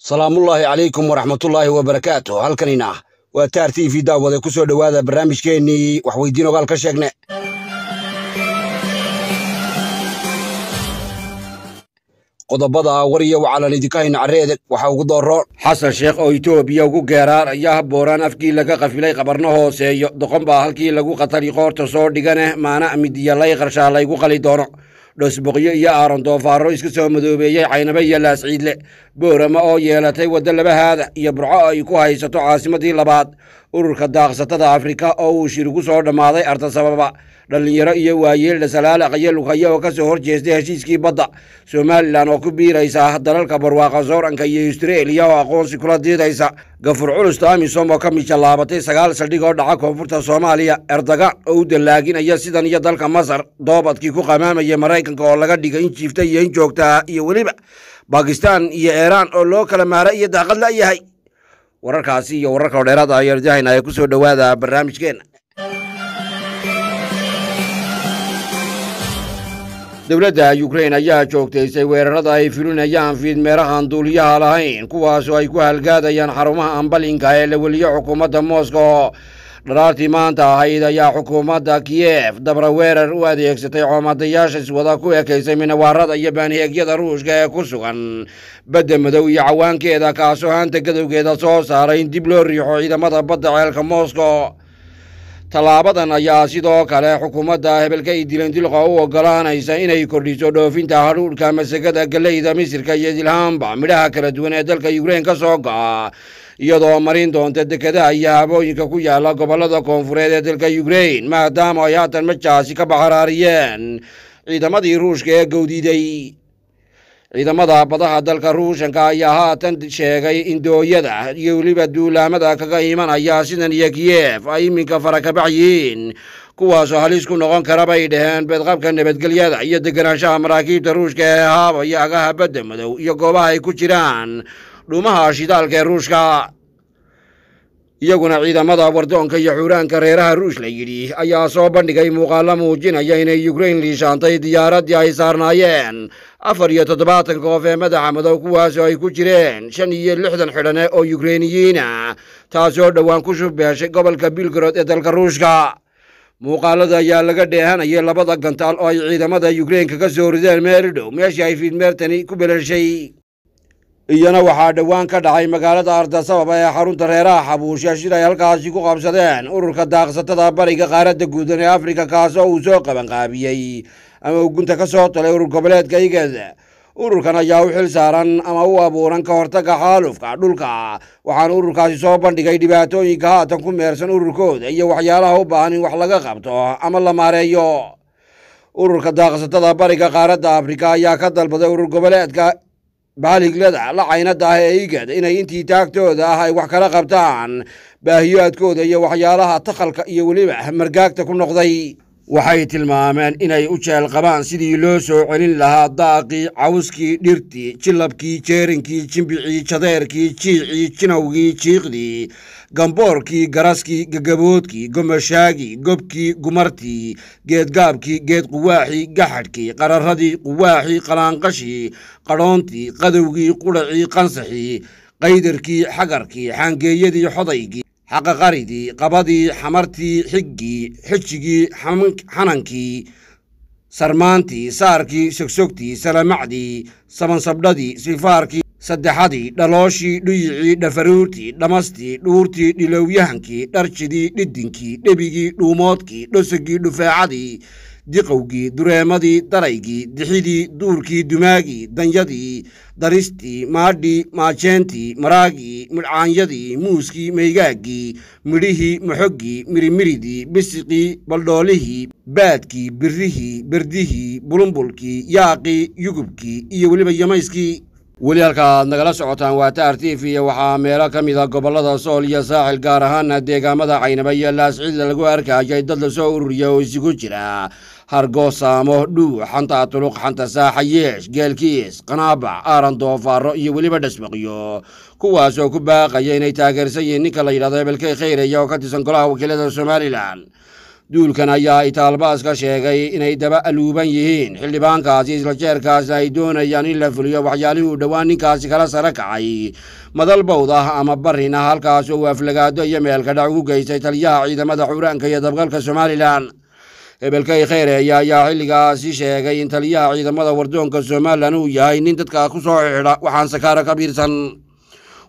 salaamullaahi calaykum waraxmatullaahi wabarakaatu halkanina waa taar t v daawade ku soo dhowaada barnaamijkeennii waxweydiin ogaal ka sheegne qodobada wariyo waxaalan idinka hayna carreeedeg waxaa ugu dooroon xasan sheekh oo itoobiya ugu geeraar ayaa booraan afkii laga qafilay qabarno hooseeyo doqon baa halkii lagu qatali qoorta soo dhiganeh maana midiyalay qarshaa laygu qali doono dhosboqyo iyo aaron doofaarro iska soo madoobeeyey caynabe iyo laasciidle boorama oo yeelatay waddo labahaada iyo burco ay ku haysato caasimadii labaad ururka daaqsatada afrika oo uu shirigu soo dhammaaday artasababa dhallinyaro iyo waayeelda salaale lugaya oo kasoo horjeestay heshiiskii badda somalilan oo ku biiraysa dalalka barwaaqa sooranka iyo istreeliya oo aqoonsi kula diidaysa gafur culusta amisom oo ka mijallaabatay sagaal saldhig oo dhaca koonfurta soomaaliya erdogan oo u dallaaginaya sidan iyo dalka masar doobadkii ku qamaamaya maraykanka oo laga dhigay in jiifta iyo in joogtaa iyo weliba bakistan iyo eiraan oo loo kala maara iyo daaqad la yahay wararkaasi iyo wararka oo dheeraad ah ayaan idinhaynaa ee ku soo dhowaada dowladda yukrain ayaa joogtaysay weerarada ay filinayaan fiidmeerahan duuliyaha lahayn kuwaasoo ay ku halgaadayaan xarumaha ambalinka ee la weliyo xukuumadda moskow dharaartii maanta ahayd ayaa xukuumadda kiyev dabra weerar u adeegsatay coomadayaasha iswada ku ekaysay minawaarada iyo baanheegyada ruushka ee ku sugan badda madow iyo cawaankeeda kaasoo haanta gadowgeeda soo saaray in dib loo riixo ciidamada badda ceelka moscow tallaabadan ayaa sidoo kale xukuumadda hebelka i dilendilqa u ogolaanaysa inay kordhiso dhoofinta hadhuudhka masagada galeyda misirka iyo dilhaamba midhaha kala duwan ee dalka yukrain ka soo go'a iyadoo marin doonta dekedaha iyo habooyinka ku yaala gobollada koonfureed ee dalka ukrein maadaama ay haatan majaasi ka baxaraariyeen ciidamadii ruushka ee gowdiday ciidamada badaha dalka ruushanka ayaa haatan sheegay in dooyada iyo weliba duulaamada kaga imanaya sidan iyo kiyef ay iminka farakabax yihiin kuwaasoo halis ku noqon kara bay dhaheen beedqabka nabadgelyada iyo deganaanshaha maraakiibta ruushka ee iyo agaha badda madow iyo goobaha ay ku jiraan dhuumaha shidaalkaee ruushka iyaguna ciidamada wardoonka iyo xuuraanka reeraha ruush la yidhi ayaa soo bandhigay muuqaallo muujinaya inay yukrain liishaantay diyaaraddii ay saarnaayeen afar iyo toddobaatanka oof ee madaxa madow kuwaasoo ay ku jireen shan iyo lixdan xidhane oo yukreiniyiina taasoo dhowaan ku shubbeeshay gobolka bilgorod ee dalka ruushka muuqaalada ayaa laga dheehanayay labada gantaal oo ay ciidamada yukrain kaga soo rideen dhow meeshii ay fiidmeertani ku beleeshay iyana waxaa dhowaan ka dhacay magaalada ardasababa ee xarunta reeraha xabuushe shir ay halkaasi ku qabsadeen ururka daaqsatada bariga qaaradda guudan ee afrika kaasoo uu soo qabanqaabiyey ama ugunta ka soo talay urur goboleedka iged ururkan ayaa u xil saaran ama u abuuran ka hortagga xaalufka dhulka waxaana ururkaasi soo bandhigay dhibaatooyinka haatan ku meersan ururkooda iyo waxyaalaha u baahan in wax laga qabto ama la maareeyo ururka daaqsatada bariga qaaradda afrika ayaa ka dalbaday urur goboleedka baaliglada la caynada ah ee igad inay intii taagtooda ah ay wax kala qabtaan baahiyaadkooda iyo waxyaalaha takhalka iyo weliba margaagta ku noqday waxay tilmaameen inay u jeel qabaan sidii loo soo celin lahaa daaqii cawskii dhirtii jilabkii jeerinkii jimbicii jadeerkii jiicii jinawgii jiiqdii gamboorkii garaskii gagaboodkii gomashaagii gobkii gumartii geedgaabkii geed quwaaxii gaxadhkii qararadii quwaaxii qalaanqashii qadhoontii qadowgii qudhacii qansaxii qaydarkii xagarkii xaangeeyadii xodaygii xaqaqaridii qabadii xamartii xiggii xejigii xanankii sarmaantii saarkii sogsogtii salamacdii sabansabdhadii sifaarkii saddexadii dhalooshii dhuyicii dhafaruurtii dhamastii dhuurtii dhilowyahankii dharjidii dhidinkii dhebigii dhuumoodkii dhosogii dhufeecadii diqowgii dureemadii daraygii dixidii duurkii dumaagii danyadii daristii maadhii maajeentii maraagii midhcaanyadii muuskii maygaaggii midhihii maxoggii mirimiridii bisiqii baldhoolihii baadkii birrihii berdihii bulumbulkii yaaqii yugubkii iyo weliba yamayskii weli halka aad nagala socotaan waa taar t v waxaa meelo ka mid a ah gobollada sool iyo saaxil gaar ahaana deegaamada caynaba iyo laascidda lagu arkayay dad lasoo ururiya oo isugu jira hargoosaamo dhuu xanta tuluq xanta saaxa yeesh geelkiis qanaabac aaran doofaaro iyo weliba dhasmaqyo kuwaasoo ku baaqaya inay taageersan yihiin ninka la yidhahdo hebelkey khayreya oo ka tirsan golaha wakiilada somalilan duulkan ayaa itaalbaaska sheegay inay daba aluuban yihiin xildhibaankaasi isla jeerkaasna ay doonayaan in la fuliyo waxyaalihii u dhowaan ninkaasi kala sara kacay madal bawd ah ama barina halkaas halkaasoo uu aflagaado iyo meelka dhac ugu geystay taliyaha ciidamada xuuraanka iyo dabgalka somalilan hebelkay kheyreeya ayaa xilligaasi sheegay in taliyaha ciidamada wardoonka somalilan uu yahay nin dadka ku soo xidha waxaan sakaara ka biirsan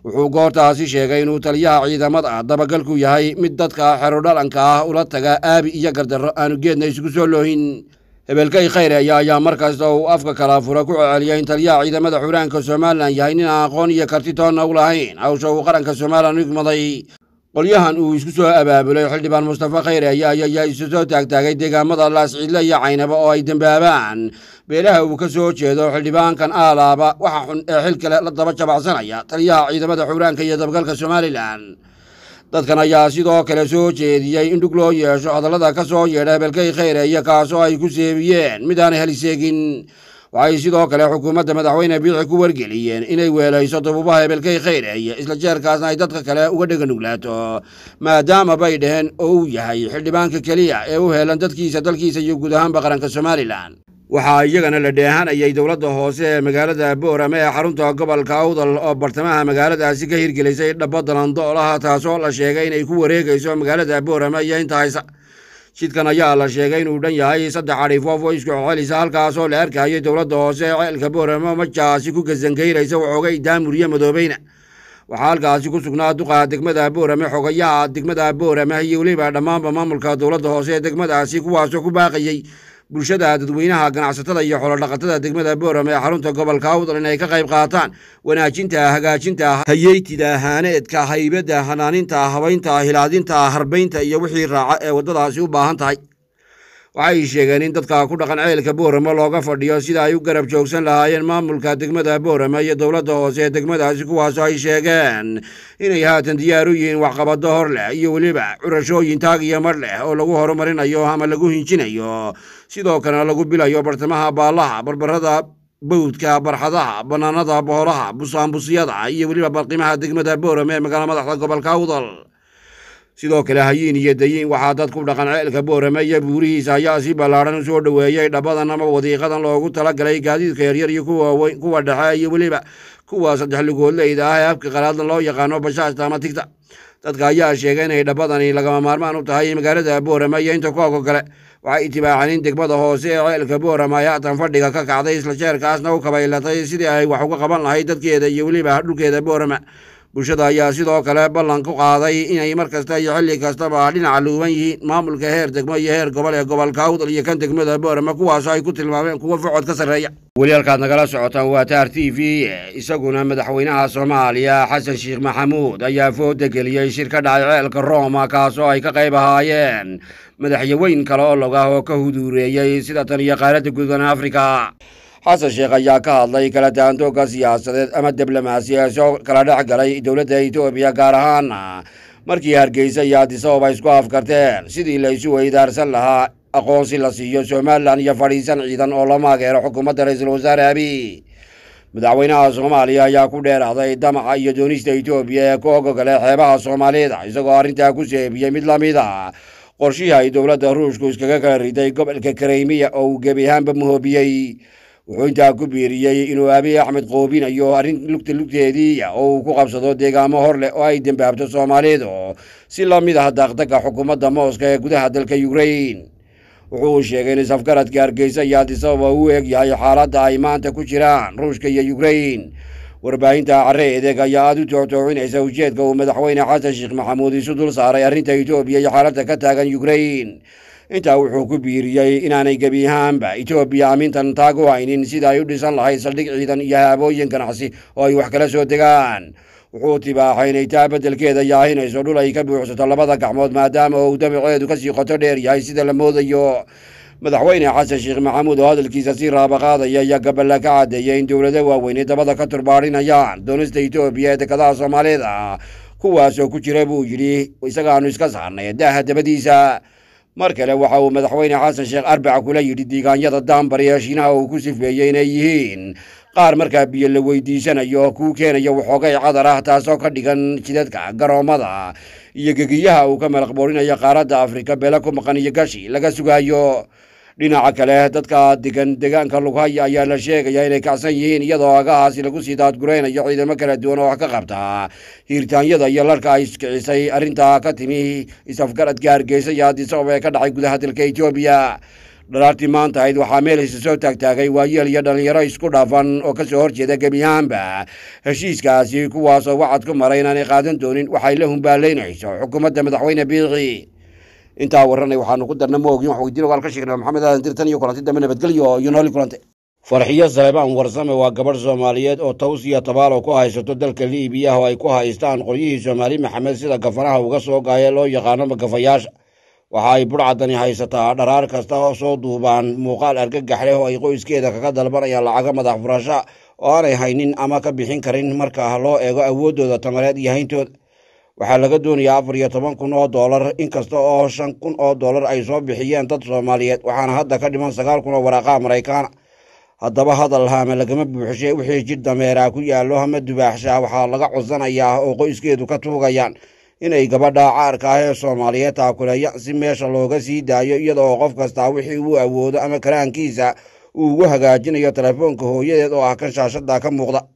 wuxuu goortaasi sheegay inuu taliyaha ciidamada ah dabagalku yahay mid dadka xerodhalanka ah ula taga aabi iyo gardarro aanu geedna isugu soo loohin hebelkay khayreeya ayaa markasta uu afka kala fura ku coceliya in taliyaha ciidamada xuraanka somalilan yahay nin aan aqoon iyo karti toonna u lahayn hawsha uu qaranka somalilan u igmaday qolyahan uu isku soo abaabulay xildhibaan mustafa khayre ayaa ah. isu soo taagtaagay deegaamada laascidle iyo caynaba oo ay dembaabaan beelaha uu ka soo jeedo xildhibaankan aalaaba waxa xun ee xil kale la daba jabacsanaya taliyaha ciidamada xuuraanka iyo dabgalka somalilan dadkan ayaa sidoo kale soo jeediyey in dhug loo yeesho hadallada ka soo yeedha hebelkay khayre ah iyo kaasoo ay ku seebiyeen midaanay haliseegin waxay sidoo kale xukuumadda madaxweyne biixi ku wargeliyeen inay weelayso dububaha hebelkay kheyreeye isla jeerkaasna ay dadka kale uga dhega nuglaato maadaama bay dhaheen oo uu yahay xildhibaanka keliya ee u heelan dadkiisa dalkiisa iyo guud ahaanba qaranka somalilan waxaa iyagana la dheehanayay dowladda hoose ee magaalada boorame ee xarunta gobolka awdal oo bartamaha magaaladaasi ka hirgelisay dhabo dalandool ah taasoo la sheegay inay ku wareegayso magaalada boorame iyo inta jidkan ayaa la sheegay inuu dhan yahay saddex arifof oo isku cocelaysa halkaasoo la arkayay dowladda hoose ee ceelka boorama majaasi ku gasangayraysa waxooga idaamuriye madoobeyna waxaa halkaasi ku sugnaa duqaa degmada boorame xogayaha degmada boorame iyo weliba dhammaanba maamulka dowladda hoose ee degmadaasi kuwaasoo ku baaqayey bulshada dadweynaha ganacsatada iyo xoolodhaqatada degmada booram ee xarunta gobolka awdal inay ka qayb qaataan wanaajinta hagaajinta hayeytida haaneedka haybadda hanaaninta habaynta hilaadinta harbaynta iyo wixii raaca ee waddadaasi u baahan tahay waxay sheegeen in dadka ku dhaqan ceelka boorama looga fadhiyo sida ay u garab joogsan lahaayeen maamulka degmada boorama iyo dowladda hoose ee degmadaasi kuwaasoo ay sheegeen inay haatan diyaar u yihiin waxqabado hor leh iyo weliba curashooyin taag iyo mar leh oo lagu horumarinayo ama lagu hinjinayo sidoo kalena lagu bilayo bartamaha baalaha barbarada bawdka barxadaha bannaanada boolaha busaanbusiyada iyo weliba barqimaha degmada boorama ee magaala madaxda gobolka awdal sidoo kale hayiin iyo dayiin waxaa dad ku dhaqan ceelka booramaya buurihiisa ayaa si ballaadhan usoo soo dhoweeyey ama wadiiqadan loogu talagalay gaadiidka yaryar iyo kuwa dhexe iyo weliba kuwa saddex lugoodleyda ah ee habka qalaadan loo yaqaano bashaashta ama tigta dadka ayaa sheegay inay dhabadani lagama maarmaan u tahay magaalada boorama iyo inta koobka kale waxay itibaacan in degmada hoose ee ceelka boorama ay hatan fadhiga ka kacday isla sheerkaasna u kabaylatay sidii ay wax uga qaban lahayd dadkeeda iyo weliba dhulkeeda boorama bulshada ayaa sidoo kale ballan ku qaaday inay mar kasta iyo xilli kastaba dhinaca luuban yihiin maamulka heer degmo iyo heer gobol ee gobolka awdal iyo kan degmada boorama kuwaasoo ay ku tilmaameen kuwa facod ka sarreeya weli halkaad nagala socotaan waa taar t v isaguna madaxweynaha soomaaliya xasan sheekh maxamuud ayaa fooda geliyey shir ka dhacay ceelka rooma kaasoo ay ka qayb ahaayeen madaxyaweyn kale oo log ah oo ka huduureeyey sida tan iyo qaaradda guudana afrika xasan sheekh ayaa ka hadlay kala daandooga siyaasadeed ama diblomaasiyasoo kala dhex galay dowladda etoobiya gaar ahaan markii hargeysa iyo adisababa isku afkarteen sidii laysu weydaarsan lahaa aqoonsi la siiyo somalilan iyo fadhiisan ciidan oo lama ageero xukuumadda ra-iisul wasaare abi madaxweynaha soomaaliya ayaa ku dheeraaday damaca iyo doonista etoobiya ee ku ogogole xeebaha soomaalida isagoo arrintaa ku seebiyey mid la mid a qorshihii ay dowladda ruushku iskaga kala riday gobolka kareymiya oo uu gebi ahaanba muhoobiyey wuxuu intaa ku biiriyey inuu abiy axmed qoobinayo arrin lugta lugteediiya oo uu ku qabsado deegaamo hor leh oo ay dembaabto soomaalidu si la mid ah daaqdaga xukuumadda mooska ee gudaha dalka ukrain wuxuu sheegay in isafgaradka hargeysa ayaa adisababa u eg yahay xaaladda ay maanta ku jiraan ruushka iyo yukrain warbaahinta care edeeg ayaa aada u tooxtooxinaysa ujeedka uu madaxweyne xasan sheekh maxamuud isu dul saaray arrinta etoobiya iyo xaaladda ka taagan yukrain intaa wuxuu ku biiriyey inaanay gebi ahaanba etoobiya amintan taagu haynin sida ay u dhisan lahayd saldhig ciidan iyo haabooyin ganacsi oo ay wax kala soo degaan wuxuu tibaaxay inay taa beddelkeeda yaahinayso dhul ay ka buuxsato labada gacmood maadaama uu damaceedu kasii qoto dheer yahay sida la moodayo madaxweyne xasan sheekh maxamuud oo hadalkiisa si qaadaya ayaa gaballa ka caddeeyay in dowlada waaweyne dabada ka turbaadhinayaan doonista etoobiya ee dekadaha soomaalida ah. kuwaasoo ku jira buu yidhi isagaanu iska saarnay daaha dabadiisa mar kale waxa uu madaxweyne xasan sheekh arbaca kula yidhi diigaanyada ee shiinaha uu ku sifeeyey inay yihiin qaar markaa biyo la weydiisanayo kuu keenaya waxoogay cadar ah taasoo ka dhigan jidadka garoommada iyo gegiyaha uu ka malaqboorinayo qaaradda afrika bele ku maqan iyo gashi laga sugaayo dhinaca kale dadka degan deegaanka lughaya ayaa la sheegayaa inay kacsan yihiin iyadoo agahaasi lagu sii daadguraynayo ciidamo kala duwan oo wax ka qabta hiiritaanyada iyo larka ay iskicisay arrintaa ka timi isafgaradka hargeysa iyo addis ee ka dhacay gudaha dalka etoobiya dharaartii maanta ahayd waxaa meel isa soo taagtaagay waayeel iyo dhallinyaro isku dhaafan oo kasoo horjeeda gebi ahaanba heshiiskaasi kuwaasoo wacad ku maray inaanay qaadan doonin waxay la humbaalaynayso xukuumadda madaxweyne biixi intaa waranay waxaanu ku darna moogin waxweydiinogaal ka sheegnay maxamed aadan dir tan iyo kulanti dambe nabadgelyo oo iyo nooli kulante farxiyo saleebaan warsame waa gabadh soomaaliyeed oo taws iyo tabaalo ku haysato dalka liibiya oo ay ku haystaan qoryihii soomaali maxamed sida gafanaha uga soo gaaya loo yaqaano magafayaasha waxa ay budhcadani haysataa dharaar kasta oo soo duubaan muuqaal argagax leh oo ay qoyskeeda kaga dalbanayaan lacaga madax furasha oo aanay haynin ama ka bixin karin marka loo eego awooddooda tamareed iyo hayntooda waxaa laga doonayaa afar iyo toban kun oo doolar inkasta oo shan kun oo doolar ay soo bixiyeen dad soomaaliyeed waxaana hadda ka dhiman sagaal kun oo waraaqaha maraykaana haddaba hadal haame lagama buuxshe wixii jir dameeraa ku yaallo hama dubaaxshaa waxaa laga codsanayaa oo qoyskeedu ka tuugayaan inay gabadha caarka ah ee soomaaliyeed taakuleeya si meesha looga sii daayo iyada oo qof kastaa wixii uu awoodo ama karaankiisa uu ugu hagaajinayo telefoonka hooyadeed oo ah kan shaashadda ka muuqda